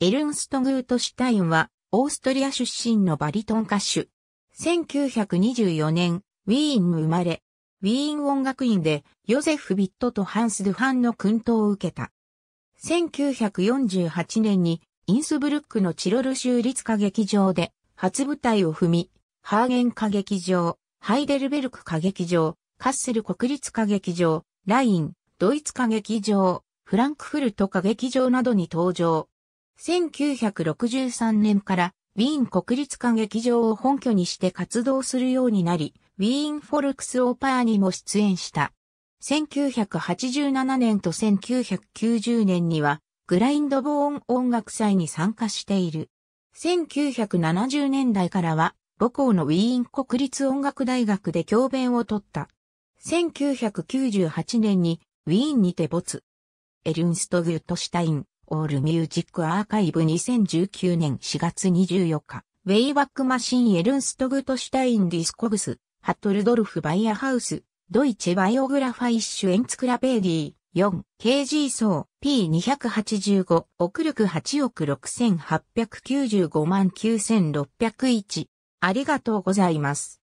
エルンスト・グートシュタインは、オーストリア出身のバリトン歌手。1924年、ウィーン生まれ、ウィーン音楽院でヨゼフ・ビットとハンス・ドゥ・ファンの訓導を受けた。1948年にインスブルックのチロル州立歌劇場で初舞台を踏み、ハーゲン歌劇場、ハイデルベルク歌劇場、カッセル国立歌劇場、ライン、ドイツ歌劇場、フランクフルト歌劇場などに登場。1963年からウィーン国立歌劇場を本拠にして活動するようになり、ウィーンフォルクスオーパーにも出演した。1987年と1990年には、グラインドボーン音楽祭に参加している。1970年代からは、母校のウィーン国立音楽大学で教鞭を取った。1998年に、ウィーンにて没。エルンスト・グュットシュタイン。オールミュージックアーカイブ2019年4月24日、ウェイバックマシンエルンストグトシュタインディスコブス、ハットルドルフバイアハウス、ドイチェバイオグラファイッシュエンツクラベーディ 4KG 層 P285 クルク8億6895万9601ありがとうございます。